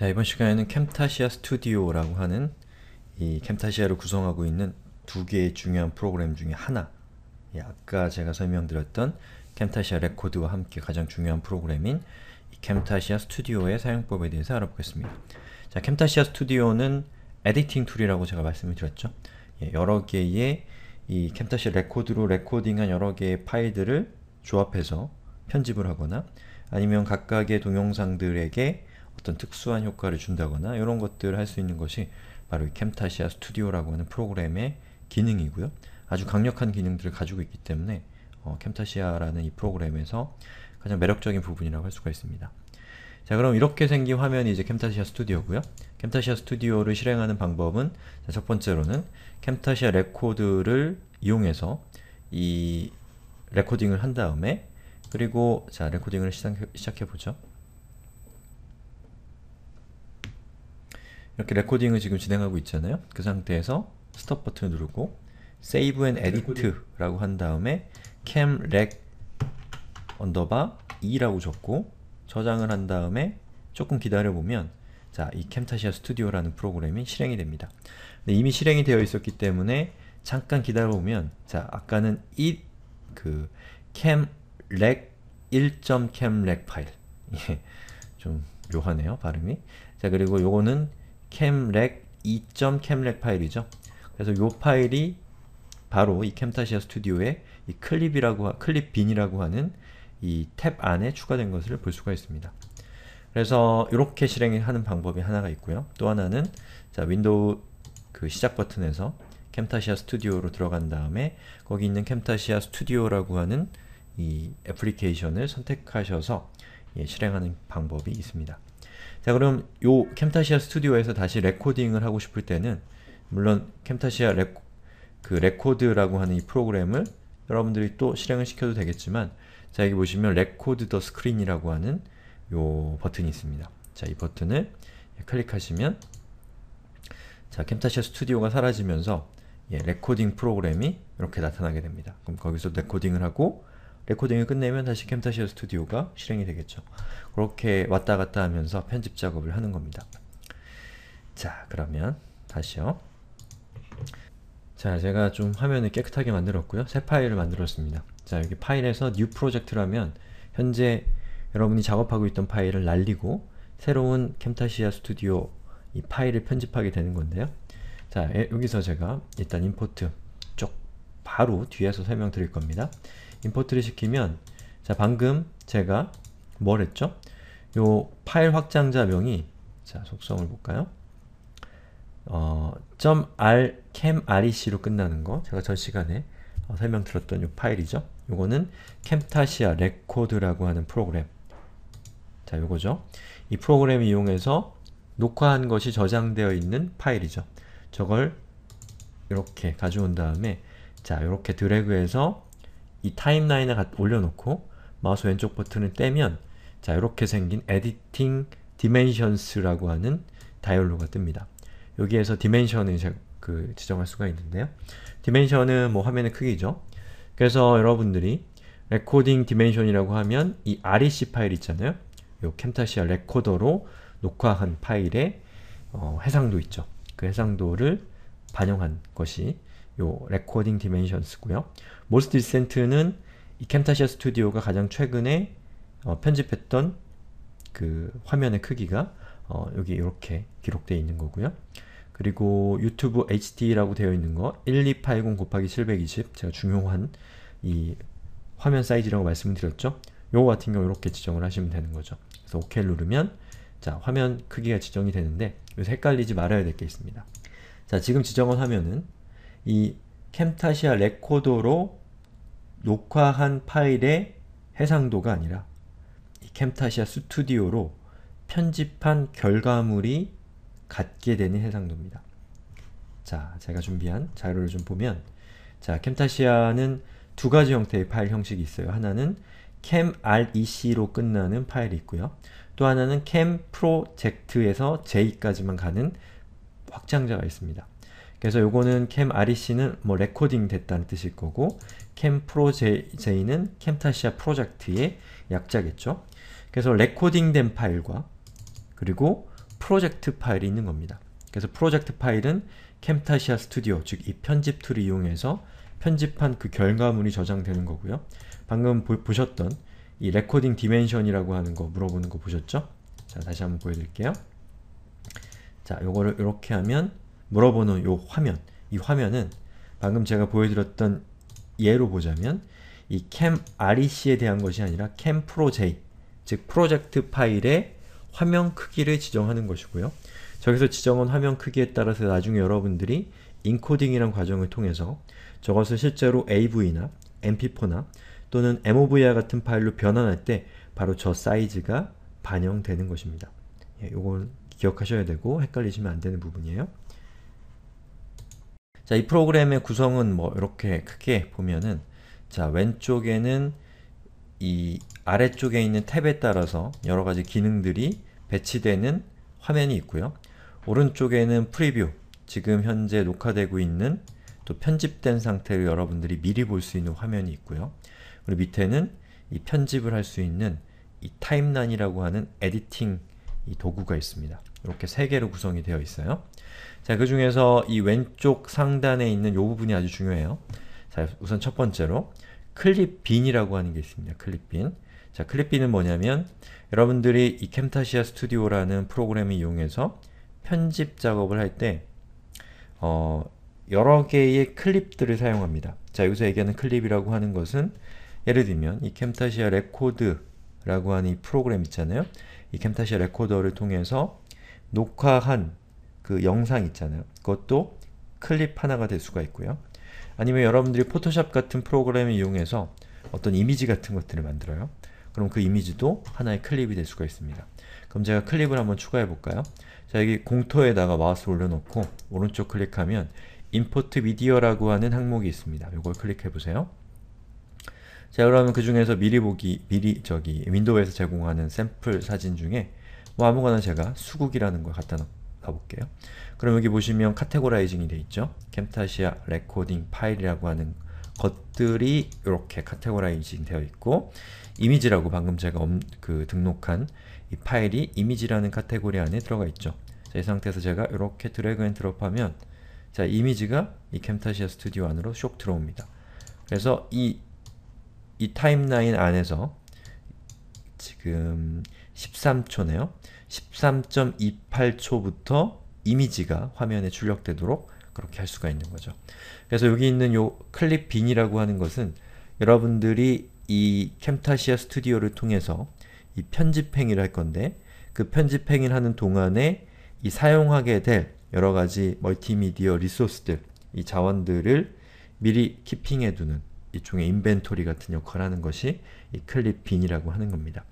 자, 이번 시간에는 캠타시아 스튜디오라고 하는 이 캠타시아를 구성하고 있는 두 개의 중요한 프로그램 중에 하나 예, 아까 제가 설명드렸던 캠타시아 레코드와 함께 가장 중요한 프로그램인 캠타시아 스튜디오의 사용법에 대해서 알아보겠습니다. 자, 캠타시아 스튜디오는 에디팅 툴이라고 제가 말씀을 드렸죠. 예, 여러 개의 이 캠타시아 레코드로 레코딩한 여러 개의 파일들을 조합해서 편집을 하거나 아니면 각각의 동영상들에게 어떤 특수한 효과를 준다거나 이런 것들을 할 수 있는 것이 바로 이 캠타시아 스튜디오라고 하는 프로그램의 기능이고요. 아주 강력한 기능들을 가지고 있기 때문에 어, 캠타시아라는 이 프로그램에서 가장 매력적인 부분이라고 할 수가 있습니다. 자 그럼 이렇게 생긴 화면이 이제 캠타시아 스튜디오고요. 캠타시아 스튜디오를 실행하는 방법은 자, 첫 번째로는 캠타시아 레코드를 이용해서 이 레코딩을 한 다음에 그리고 자 레코딩을 시작해, 시작해보죠. 이렇게 레코딩을 지금 진행하고 있잖아요. 그 상태에서 스톱 버튼을 누르고 Save and Edit라고 한 다음에 cam rec 언더바 2라고 e 적고 저장을 한 다음에 조금 기다려보면 자, 이 캠타시아 스튜디오라는 프로그램이 실행이 됩니다. 근데 이미 실행이 되어 있었기 때문에 잠깐 기다려보면 자, 아까는 i 그 cam rec 1.camrec 파일 예, 좀 묘하네요, 발음이. 자, 그리고 요거는 캠렉 2.캠렉 파일이죠. 그래서 이 파일이 바로 이 캠타시아 스튜디오의 이 클립이라고 클립 빈이라고 하는 이 탭 안에 추가된 것을 볼 수가 있습니다. 그래서 이렇게 실행하는 방법이 하나가 있고요. 또 하나는 자 윈도우 그 시작 버튼에서 캠타시아 스튜디오로 들어간 다음에 거기 있는 캠타시아 스튜디오라고 하는 이 애플리케이션을 선택하셔서 예, 실행하는 방법이 있습니다. 자 그럼 요 캠타시아 스튜디오에서 다시 레코딩을 하고 싶을 때는 물론 캠타시아 레, 그 레코드라고 하는 이 프로그램을 여러분들이 또 실행을 시켜도 되겠지만 자 여기 보시면 레코드 더 스크린이라고 하는 요 버튼이 있습니다. 자이 버튼을 클릭하시면 자 캠타시아 스튜디오가 사라지면서 예, 레코딩 프로그램이 이렇게 나타나게 됩니다. 그럼 거기서 레코딩을 하고 레코딩이 끝내면 다시 캠타시아 스튜디오가 실행이 되겠죠. 그렇게 왔다 갔다 하면서 편집 작업을 하는 겁니다. 자, 그러면 다시요. 자, 제가 좀 화면을 깨끗하게 만들었고요. 새 파일을 만들었습니다. 자, 여기 파일에서 new 프로젝트라면 현재 여러분이 작업하고 있던 파일을 날리고 새로운 캠타시아 스튜디오 이 파일을 편집하게 되는 건데요. 자, 예, 여기서 제가 일단 임포트 쪽 바로 뒤에서 설명드릴 겁니다. 임포트를 시키면 자 방금 제가 뭘 했죠? 요 파일 확장자명이 자 속성을 볼까요? 어, .r c h m r e c 로 끝나는 거 제가 전 시간에 어, 설명 들었던 요 파일이죠. 요거는 캠타시아 레코드라고 하는 프로그램 자 요거죠. 이프로그램 이용해서 녹화한 것이 저장되어 있는 파일이죠. 저걸 이렇게 가져온 다음에 자 이렇게 드래그해서 이 타임라인에 올려놓고 마우스 왼쪽 버튼을 떼면 자 이렇게 생긴 에디팅 디멘션스라고 하는 다이얼로가 뜹니다. 여기에서 디멘션을 그 지정할 수가 있는데요. 디멘션은 뭐 화면의 크기죠. 그래서 여러분들이 레코딩 디멘션이라고 하면 이 REC 파일 있잖아요. 요 캠타시아 레코더로 녹화한 파일의 어, 해상도 있죠. 그 해상도를 반영한 것이 요 레코딩 디멘션스고요. 모스트 디센트는 이 캠타시아 스튜디오가 가장 최근에 어, 편집했던 그 화면의 크기가 어, 여기 이렇게 기록되어 있는 거고요. 그리고 유튜브 HD라고 되어 있는 거 1280 곱하기 720 제가 중요한 이 화면 사이즈라고 말씀드렸죠. 요거 같은 경우 이렇게 지정을 하시면 되는 거죠. 그래서 OK를 누르면 자 화면 크기가 지정이 되는데 여기서 헷갈리지 말아야 될 게 있습니다. 자 지금 지정을 하면은 이 캠타시아 레코더로 녹화한 파일의 해상도가 아니라 캠타시아 스튜디오로 편집한 결과물이 갖게 되는 해상도입니다. 자, 제가 준비한 자료를 좀 보면 자, 캠타시아는 두 가지 형태의 파일 형식이 있어요. 하나는 camrec로 끝나는 파일이 있고요. 또 하나는 cam 프로젝트에서 j까지만 가는 확장자가 있습니다. 그래서 요거는 camrec는 뭐 레코딩 됐다는 뜻일 거고 캠프로제이는 캠타시아 프로젝트의 약자겠죠. 그래서 레코딩된 파일과 그리고 프로젝트 파일이 있는 겁니다. 그래서 프로젝트 파일은 캠타시아 스튜디오, 즉 이 편집 툴을 이용해서 편집한 그 결과물이 저장되는 거고요. 방금 보, 셨던이 레코딩 디멘션이라고 하는 거 물어보는 거 보셨죠? 자, 다시 한번 보여드릴게요. 자, 요거를 이렇게 하면 물어보는 요 화면, 이 화면은 방금 제가 보여드렸던 예로 보자면 이 캠rec에 대한 것이 아니라 캠proj 즉 프로젝트 파일의 화면 크기를 지정하는 것이고요. 저기서 지정한 화면 크기에 따라서 나중에 여러분들이 인코딩이란 과정을 통해서 저것을 실제로 AV나 MP4나 또는 MOVR 같은 파일로 변환할 때 바로 저 사이즈가 반영되는 것입니다. 예, 이건 기억하셔야 되고 헷갈리시면 안 되는 부분이에요. 자, 이 프로그램의 구성은 뭐 이렇게 크게 보면은 자, 왼쪽에는 이 아래쪽에 있는 탭에 따라서 여러가지 기능들이 배치되는 화면이 있고요. 오른쪽에는 프리뷰, 지금 현재 녹화되고 있는 또 편집된 상태를 여러분들이 미리 볼 수 있는 화면이 있고요. 그리고 밑에는 이 편집을 할 수 있는 이타임란이라고 하는 에디팅 이 도구가 있습니다. 이렇게 세 개로 구성이 되어 있어요. 자, 그 중에서 이 왼쪽 상단에 있는 요 부분이 아주 중요해요. 자, 우선 첫 번째로 클립빈이라고 하는 게 있습니다. 클립빈. 자, 클립빈은 뭐냐면 여러분들이 이 캠타시아 스튜디오라는 프로그램을 이용해서 편집 작업을 할때 어, 여러 개의 클립들을 사용합니다. 자, 여기서 얘기하는 클립이라고 하는 것은 예를 들면 이 캠타시아 레코드라고 하는 이 프로그램 있잖아요. 이 캠타시아 레코더를 통해서 녹화한 그 영상 있잖아요. 그것도 클립 하나가 될 수가 있고요. 아니면 여러분들이 포토샵 같은 프로그램을 이용해서 어떤 이미지 같은 것들을 만들어요. 그럼 그 이미지도 하나의 클립이 될 수가 있습니다. 그럼 제가 클립을 한번 추가해 볼까요? 자 여기 공터에다가 마우스 올려놓고 오른쪽 클릭하면 import video라고 하는 항목이 있습니다. 이걸 클릭해 보세요. 자 그러면 그 중에서 미리 보기 미리 저기 윈도우에서 제공하는 샘플 사진 중에 뭐 아무거나 제가 수국이라는 걸 갖다 놓고 가볼게요. 그럼 여기 보시면 카테고라이징이 되어 있죠? 캠타시아 레코딩 파일이라고 하는 것들이 이렇게 카테고라이징 되어 있고 이미지라고 방금 제가 엄, 그 등록한 이 파일이 이미지라는 카테고리 안에 들어가 있죠. 자, 이 상태에서 제가 이렇게 드래그 앤 드롭하면 자 이미지가 이 캠타시아 스튜디오 안으로 쇽 들어옵니다. 그래서 이, 이 타임라인 안에서 지금 13초네요. 13.28초부터 이미지가 화면에 출력되도록 그렇게 할 수가 있는 거죠. 그래서 여기 있는 요 클립 빈이라고 하는 것은 여러분들이 이 캠타시아 스튜디오를 통해서 이 편집 행위를 할 건데 그 편집 행위를 하는 동안에 이 사용하게 될 여러가지 멀티미디어 리소스들, 이 자원들을 미리 키핑해두는 일종의 인벤토리 같은 역할을 하는 것이 이 클립 빈이라고 하는 겁니다.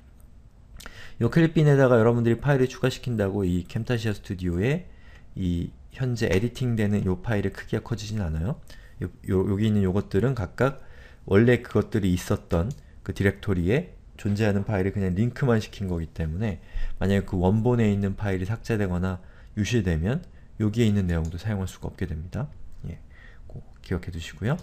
요클립빈에다가 여러분들이 파일을 추가시킨다고 이 캠타시아 스튜디오에 이 현재 에디팅되는 요 파일의 크기가 커지진 않아요. 요, 요, 여기 있는 요것들은 각각 원래 그것들이 있었던 그 디렉토리에 존재하는 파일을 그냥 링크만 시킨 거기 때문에 만약에 그 원본에 있는 파일이 삭제되거나 유실되면 여기에 있는 내용도 사용할 수가 없게 됩니다. 예, 꼭 기억해 두시고요.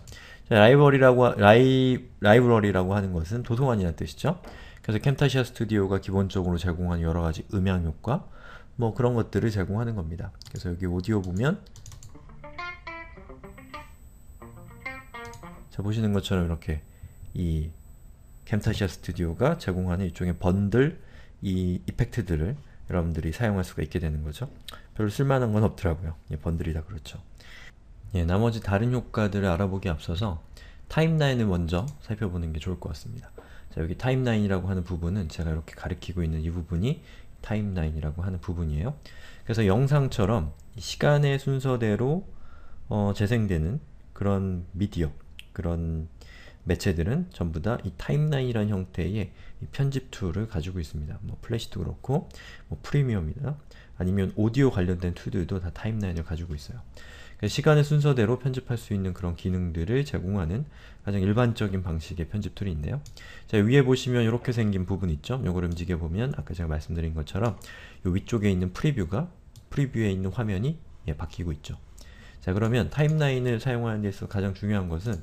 자, 라이벌이라고 라이, 라이브러리라고 하는 것은 도서관이라는 뜻이죠. 그래서 캠타시아 스튜디오가 기본적으로 제공하는 여러가지 음향 효과 뭐 그런 것들을 제공하는 겁니다. 그래서 여기 오디오 보면 자 보시는 것처럼 이렇게 이 캠타시아 스튜디오가 제공하는 일종의 번들 이 이펙트들을 여러분들이 사용할 수가 있게 되는 거죠. 별로 쓸만한 건 없더라고요. 예, 번들이 다 그렇죠. 예, 나머지 다른 효과들을 알아보기 앞서서 타임라인을 먼저 살펴보는 게 좋을 것 같습니다. 자, 여기 타임라인이라고 하는 부분은 제가 이렇게 가리키고 있는 이 부분이 타임라인이라고 하는 부분이에요. 그래서 영상처럼 시간의 순서대로 어, 재생되는 그런 미디어, 그런 매체들은 전부 다 이 타임라인이라는 형태의 편집 툴을 가지고 있습니다. 뭐 플래시도 그렇고 뭐 프리미엄이나 아니면 오디오 관련된 툴들도 다 타임라인을 가지고 있어요. 그러니까 시간의 순서대로 편집할 수 있는 그런 기능들을 제공하는 가장 일반적인 방식의 편집 툴이 있네요. 자, 위에 보시면 이렇게 생긴 부분 있죠? 요걸 움직여보면 아까 제가 말씀드린 것처럼 요 위쪽에 있는 프리뷰가 프리뷰에 있는 화면이 예, 바뀌고 있죠. 자 그러면 타임라인을 사용하는 데 있어서 가장 중요한 것은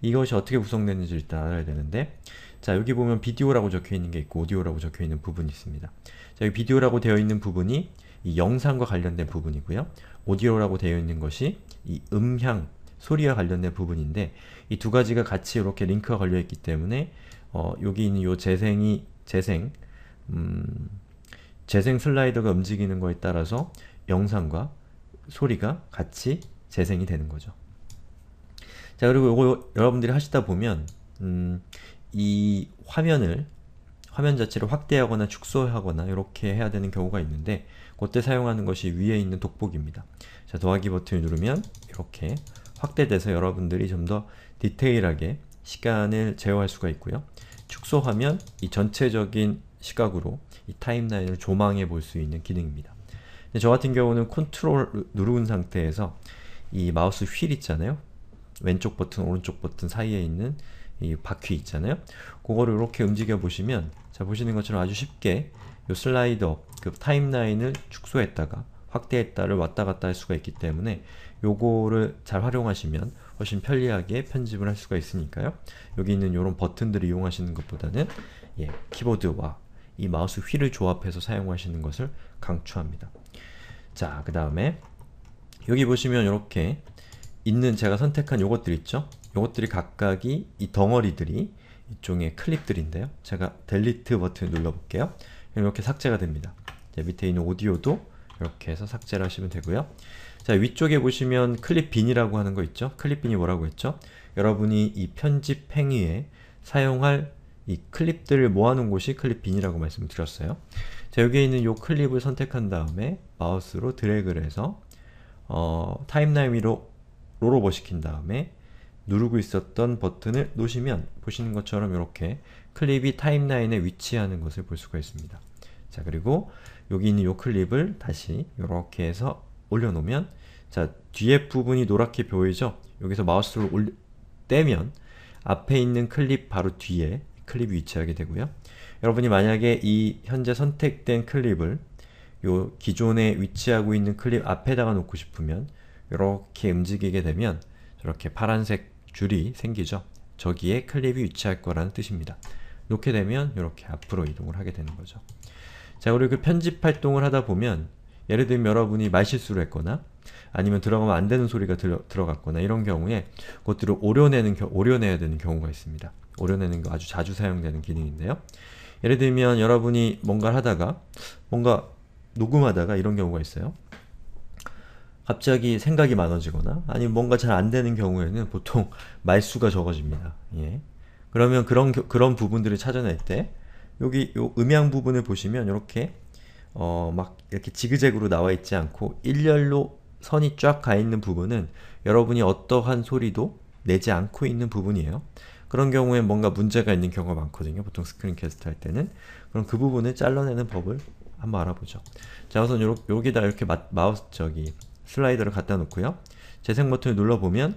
이것이 어떻게 구성되는지 일단 알아야 되는데 자 여기 보면 비디오라고 적혀있는 게 있고 오디오라고 적혀있는 부분이 있습니다. 자 여기 비디오라고 되어 있는 부분이 이 영상과 관련된 부분이고요. 오디오라고 되어 있는 것이 이 음향, 소리와 관련된 부분인데 이 두 가지가 같이 이렇게 링크가 걸려 있기 때문에 어, 여기 있는 요 재생이 재생 음, 재생 슬라이더가 움직이는 거에 따라서 영상과 소리가 같이 재생이 되는 거죠. 자 그리고 요거 여러분들이 하시다 보면 음, 이 화면을 화면 자체를 확대하거나 축소하거나 이렇게 해야 되는 경우가 있는데 그때 사용하는 것이 위에 있는 독보기입니다 자, 더하기 버튼을 누르면 이렇게 확대돼서 여러분들이 좀 더 디테일하게 시간을 제어할 수가 있고요. 축소하면 이 전체적인 시각으로 이 타임라인을 조망해 볼 수 있는 기능입니다. 저 같은 경우는 컨트롤 누른 상태에서 이 마우스 휠 있잖아요. 왼쪽 버튼, 오른쪽 버튼 사이에 있는 이 바퀴 있잖아요. 그거를 이렇게 움직여 보시면 자 보시는 것처럼 아주 쉽게 요 슬라이더 그 타임라인을 축소했다가 확대했다를 왔다 갔다 할 수가 있기 때문에 요거를 잘 활용하시면 훨씬 편리하게 편집을 할 수가 있으니까요. 여기 있는 요런 버튼들을 이용하시는 것보다는 예, 키보드와 이 마우스 휠을 조합해서 사용하시는 것을 강추합니다. 자, 그 다음에 여기 보시면 이렇게 있는 제가 선택한 요것들 있죠? 요것들이 각각이 이 덩어리들이 이쪽에 클립들인데요. 제가 델리트 버튼을 눌러볼게요. 이렇게 삭제가 됩니다. 밑에 있는 오디오도 이렇게 해서 삭제를 하시면 되고요. 자 위쪽에 보시면 클립빈이라고 하는 거 있죠? 클립빈이 뭐라고 했죠? 여러분이 이 편집 행위에 사용할 이 클립들을 모아놓은 곳이 클립빈이라고 말씀드렸어요. 자 여기에 있는 이 클립을 선택한 다음에 마우스로 드래그를 해서 어, 타임라인 위로 롤오버 시킨 다음에 누르고 있었던 버튼을 놓으시면 보시는 것처럼 이렇게 클립이 타임라인에 위치하는 것을 볼 수가 있습니다. 자 그리고 여기 있는 이 클립을 다시 이렇게 해서 올려놓으면 자 뒤에 부분이 노랗게 보이죠? 여기서 마우스를 올려, 떼면 앞에 있는 클립 바로 뒤에 클립이 위치하게 되고요. 여러분이 만약에 이 현재 선택된 클립을 요 기존에 위치하고 있는 클립 앞에다가 놓고 싶으면 이렇게 움직이게 되면 저렇게 파란색 줄이 생기죠. 저기에 클립이 위치할 거라는 뜻입니다. 놓게 되면 이렇게 앞으로 이동을 하게 되는 거죠. 자, 우리 그 편집 활동을 하다 보면 예를 들면 여러분이 말실수를 했거나 아니면 들어가면 안 되는 소리가 들어, 들어갔거나 이런 경우에 그것들을 오려내는, 오려내야 되는 경우가 있습니다. 오려내는 거 아주 자주 사용되는 기능인데요. 예를 들면 여러분이 뭔가를 하다가 뭔가 녹음하다가 이런 경우가 있어요. 갑자기 생각이 많아지거나 아니면 뭔가 잘 안되는 경우에는 보통 말수가 적어집니다. 예. 그러면 그런 그런 부분들을 찾아낼 때 여기 요 음양 부분을 보시면 이렇게 어 막 이렇게 지그재그로 나와 있지 않고 일렬로 선이 쫙 가 있는 부분은 여러분이 어떠한 소리도 내지 않고 있는 부분이에요. 그런 경우에 뭔가 문제가 있는 경우가 많거든요. 보통 스크린캐스트 할 때는. 그럼 그 부분을 잘라내는 법을 한번 알아보죠. 자 우선 요, 여기다 이렇게 마, 마우스 저기 슬라이더를 갖다 놓고요. 재생 버튼을 눌러보면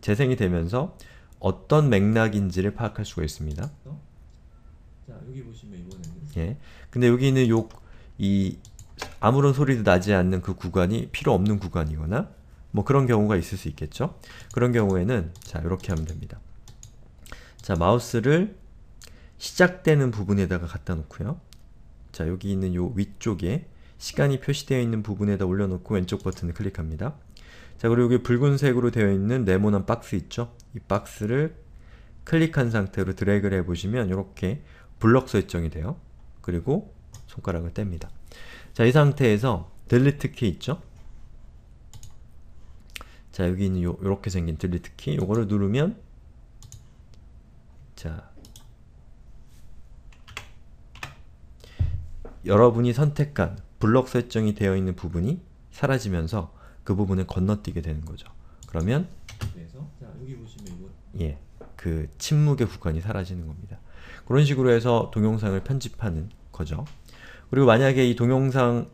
재생이 되면서 어떤 맥락인지를 파악할 수가 있습니다. 자, 여기 보시면 이번에는 예. 근데 여기는 요 이 아무런 소리도 나지 않는 그 구간이 필요 없는 구간이거나 뭐 그런 경우가 있을 수 있겠죠. 그런 경우에는 자, 이렇게 하면 됩니다. 자, 마우스를 시작되는 부분에다가 갖다 놓고요. 자, 여기 있는 요 위쪽에 시간이 표시되어 있는 부분에다 올려놓고 왼쪽 버튼을 클릭합니다. 자 그리고 여기 붉은색으로 되어 있는 네모난 박스 있죠? 이 박스를 클릭한 상태로 드래그를 해보시면 이렇게 블럭 설정이 돼요. 그리고 손가락을 뗍니다. 자이 상태에서 델리트 키 있죠? 자 여기 있는 요, 렇게 생긴 딜리트 키 요거를 누르면 자 여러분이 선택한 블록 설정이 되어 있는 부분이 사라지면서 그 부분을 건너뛰게 되는 거죠. 그러면 자, 여기 보시면 이거 예, 그 침묵의 구간이 사라지는 겁니다. 그런 식으로 해서 동영상을 편집하는 거죠. 그리고 만약에 이 동영상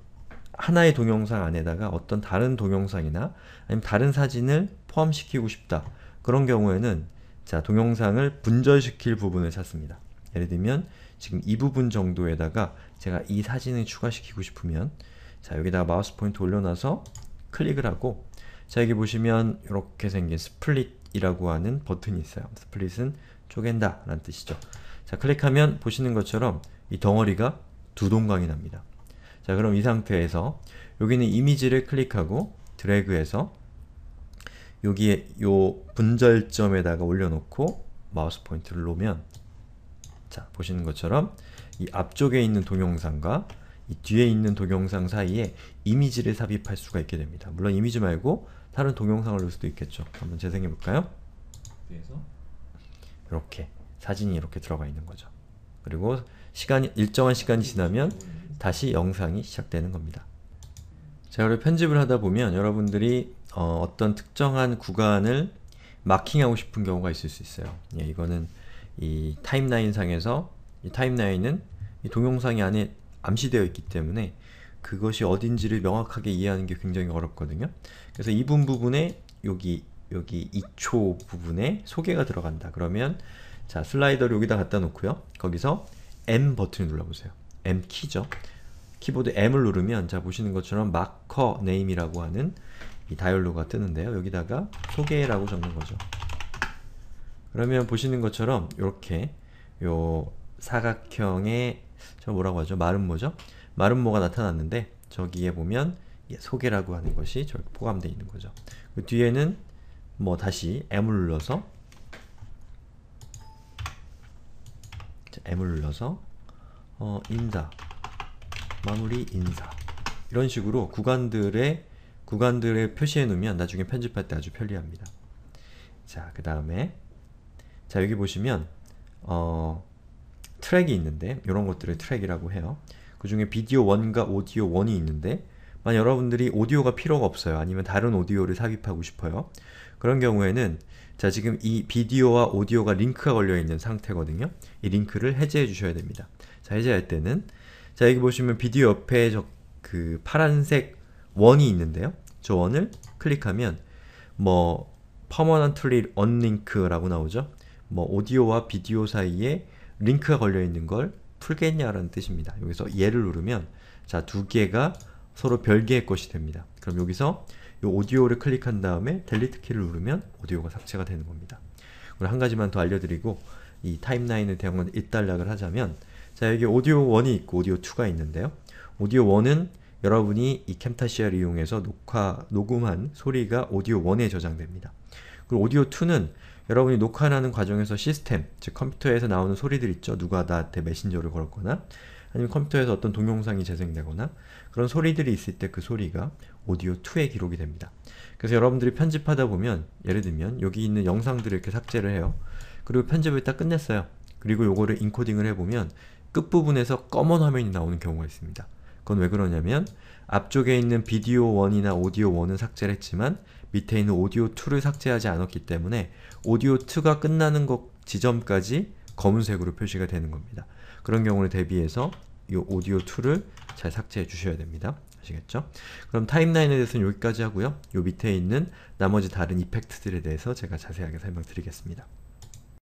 하나의 동영상 안에다가 어떤 다른 동영상이나 아니면 다른 사진을 포함시키고 싶다. 그런 경우에는 자 동영상을 분절시킬 부분을 찾습니다. 예를 들면 지금 이 부분 정도에다가 제가 이 사진을 추가시키고 싶으면 자 여기다가 마우스 포인트 올려놔서 클릭을 하고 자 여기 보시면 이렇게 생긴 스플릿이라고 하는 버튼이 있어요. 스플릿은 쪼갠다 라는 뜻이죠. 자 클릭하면 보시는 것처럼 이 덩어리가 두 동강이 납니다. 자 그럼 이 상태에서 여기는 이미지를 클릭하고 드래그해서 여기에 요 분절점에다가 올려놓고 마우스 포인트를 놓으면 자, 보시는 것처럼 이 앞쪽에 있는 동영상과 이 뒤에 있는 동영상 사이에 이미지를 삽입할 수가 있게 됩니다. 물론 이미지 말고 다른 동영상을 넣을 수도 있겠죠. 한번 재생해 볼까요? 뒤에서 이렇게 사진이 이렇게 들어가 있는 거죠. 그리고 시간이 일정한 시간이 지나면 다시 영상이 시작되는 겁니다. 자, 이리고 편집을 하다 보면 여러분들이 어, 떤 특정한 구간을 마킹하고 싶은 경우가 있을 수 있어요. 예, 이거는 이 타임라인 상에서 이 타임라인은 이 동영상이 안에 암시되어 있기 때문에 그것이 어딘지를 명확하게 이해하는 게 굉장히 어렵거든요. 그래서 이분 부분에 여기 여기 2초 부분에 소개가 들어간다. 그러면 자 슬라이더를 여기다 갖다 놓고요. 거기서 M 버튼을 눌러보세요. M 키죠. 키보드 M을 누르면 자 보시는 것처럼 마커 네임이라고 하는 이 다이얼로그가 뜨는데요. 여기다가 소개라고 적는 거죠. 그러면 보시는 것처럼 이렇게 요 사각형의 저 뭐라고 하죠? 마름모죠? 마름모가 나타났는데 저기에 보면 예, 소개라고 하는 것이 저기 포함되어 있는 거죠. 그 뒤에는 뭐 다시 M을 눌러서 M을 눌러서 어, 인사 마무리 인사 이런 식으로 구간들의 구간들을 표시해 놓으면 나중에 편집할 때 아주 편리합니다. 자, 그 다음에 자 여기 보시면 어, 트랙이 있는데 이런 것들을 트랙이라고 해요. 그 중에 비디오 1과 오디오 1이 있는데 만 여러분들이 오디오가 필요가 없어요. 아니면 다른 오디오를 삽입하고 싶어요. 그런 경우에는 자 지금 이 비디오와 오디오가 링크가 걸려있는 상태거든요. 이 링크를 해제해 주셔야 됩니다. 자 해제할 때는 자 여기 보시면 비디오 옆에 저 그 파란색 원이 있는데요. 저 원을 클릭하면 뭐 p e r m a n e n 라고 나오죠. 뭐 오디오와 비디오 사이에 링크가 걸려 있는 걸 풀겠냐라는 뜻입니다. 여기서 얘를 누르면 자두 개가 서로 별개의 것이 됩니다. 그럼 여기서 이 오디오를 클릭한 다음에 델리트 키를 누르면 오디오가 삭제가 되는 겁니다. 그리고 한 가지만 더 알려드리고 이 타임라인에 대한 일단락을 하자면 자 여기 오디오 1이 있고 오디오 2가 있는데요. 오디오 1은 여러분이 이 캠타시아를 이용해서 녹화, 녹음한 소리가 오디오 1에 저장됩니다. 그리고 오디오 2는 여러분이 녹화하는 과정에서 시스템, 즉 컴퓨터에서 나오는 소리들 있죠? 누가 나한테 메신저를 걸었거나 아니면 컴퓨터에서 어떤 동영상이 재생되거나 그런 소리들이 있을 때 그 소리가 오디오2에 기록이 됩니다. 그래서 여러분들이 편집하다 보면 예를 들면 여기 있는 영상들을 이렇게 삭제를 해요. 그리고 편집을 딱 끝냈어요. 그리고 요거를 인코딩을 해보면 끝부분에서 검은 화면이 나오는 경우가 있습니다. 그건 왜 그러냐면 앞쪽에 있는 비디오 1이나 오디오 1은 삭제를 했지만 밑에 있는 오디오 2를 삭제하지 않았기 때문에 오디오 2가 끝나는 것 지점까지 검은색으로 표시가 되는 겁니다. 그런 경우를 대비해서 이 오디오 2를 잘 삭제해 주셔야 됩니다. 아시겠죠? 그럼 타임라인에 대해서는 여기까지 하고요. 이 밑에 있는 나머지 다른 이펙트들에 대해서 제가 자세하게 설명드리겠습니다.